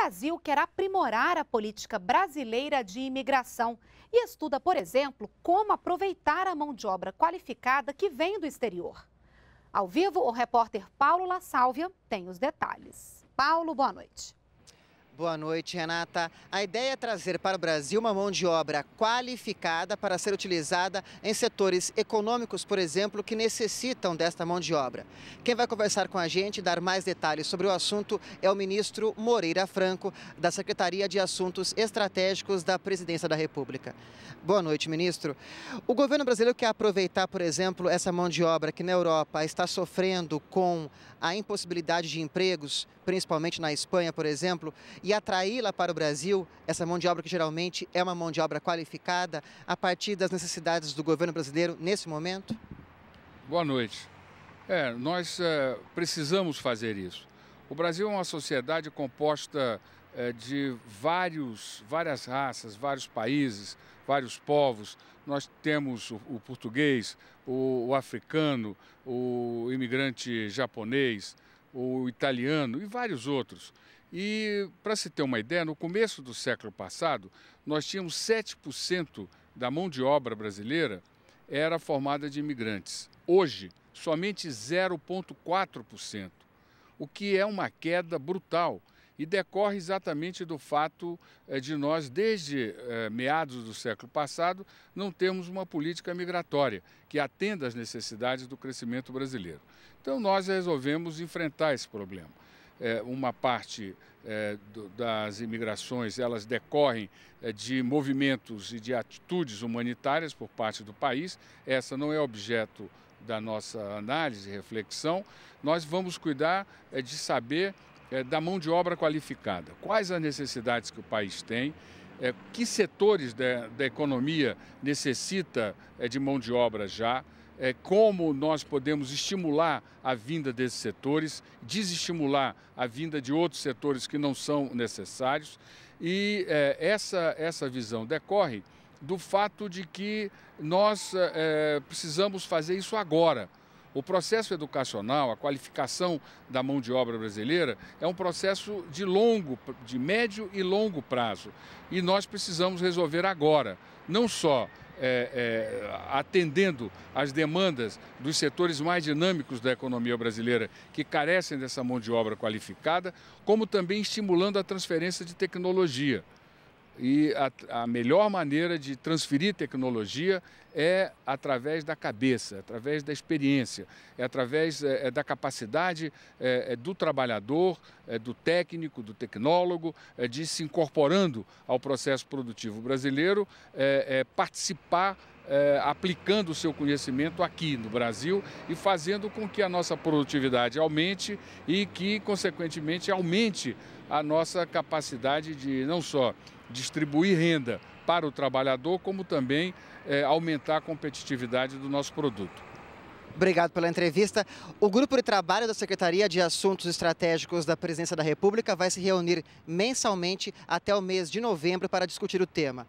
Brasil quer aprimorar a política brasileira de imigração e estuda, por exemplo, como aproveitar a mão de obra qualificada que vem do exterior. Ao vivo, o repórter Paulo La Sálvia tem os detalhes. Paulo, boa noite. Boa noite, Renata. A ideia é trazer para o Brasil uma mão de obra qualificada para ser utilizada em setores econômicos, por exemplo, que necessitam desta mão de obra. Quem vai conversar com a gente e dar mais detalhes sobre o assunto é o ministro Moreira Franco, da Secretaria de Assuntos Estratégicos da Presidência da República. Boa noite, ministro. O governo brasileiro quer aproveitar, por exemplo, essa mão de obra que na Europa está sofrendo com a impossibilidade de empregos principalmente na Espanha, por exemplo, e atraí-la para o Brasil, essa mão de obra que geralmente é uma mão de obra qualificada, a partir das necessidades do governo brasileiro nesse momento? Boa noite. É, nós é, precisamos fazer isso. O Brasil é uma sociedade composta é, de vários, várias raças, vários países, vários povos. Nós temos o, o português, o, o africano, o imigrante japonês, o italiano e vários outros. E para se ter uma ideia, no começo do século passado, nós tínhamos 7% da mão de obra brasileira era formada de imigrantes. Hoje, somente 0,4%, o que é uma queda brutal e decorre exatamente do fato eh, de nós, desde eh, meados do século passado, não termos uma política migratória que atenda às necessidades do crescimento brasileiro. Então, nós resolvemos enfrentar esse problema. Eh, uma parte das imigrações, elas decorrem de movimentos e de atitudes humanitárias por parte do país. Essa não é objeto da nossa análise e reflexão, nós vamos cuidar de saber é, da mão de obra qualificada. Quais as necessidades que o país tem? É, que setores da, da economia necessita é, de mão de obra já? É, como nós podemos estimular a vinda desses setores, desestimular a vinda de outros setores que não são necessários. E é, essa, essa visão decorre do fato de que nós é, precisamos fazer isso agora. O processo educacional, a qualificação da mão de obra brasileira é um processo de longo, de médio e longo prazo. E nós precisamos resolver agora, não só é, é, atendendo às demandas dos setores mais dinâmicos da economia brasileira, que carecem dessa mão de obra qualificada, como também estimulando a transferência de tecnologia. E a, a, melhor maneira de transferir tecnologia é através da cabeça, é através da experiência, é através é, é da capacidade é, é, do trabalhador, é, do técnico, do tecnólogo, de se incorporando ao processo produtivo brasileiro, participar eh, aplicando o seu conhecimento aqui no Brasil e fazendo com que a nossa produtividade aumente e que, consequentemente, aumente a nossa capacidade de não só distribuir renda para o trabalhador, como também eh, aumentar a competitividade do nosso produto. Obrigado pela entrevista. O grupo de trabalho da Secretaria de Assuntos Estratégicos da Presidência da República vai se reunir mensalmente até o mês de novembro para discutir o tema.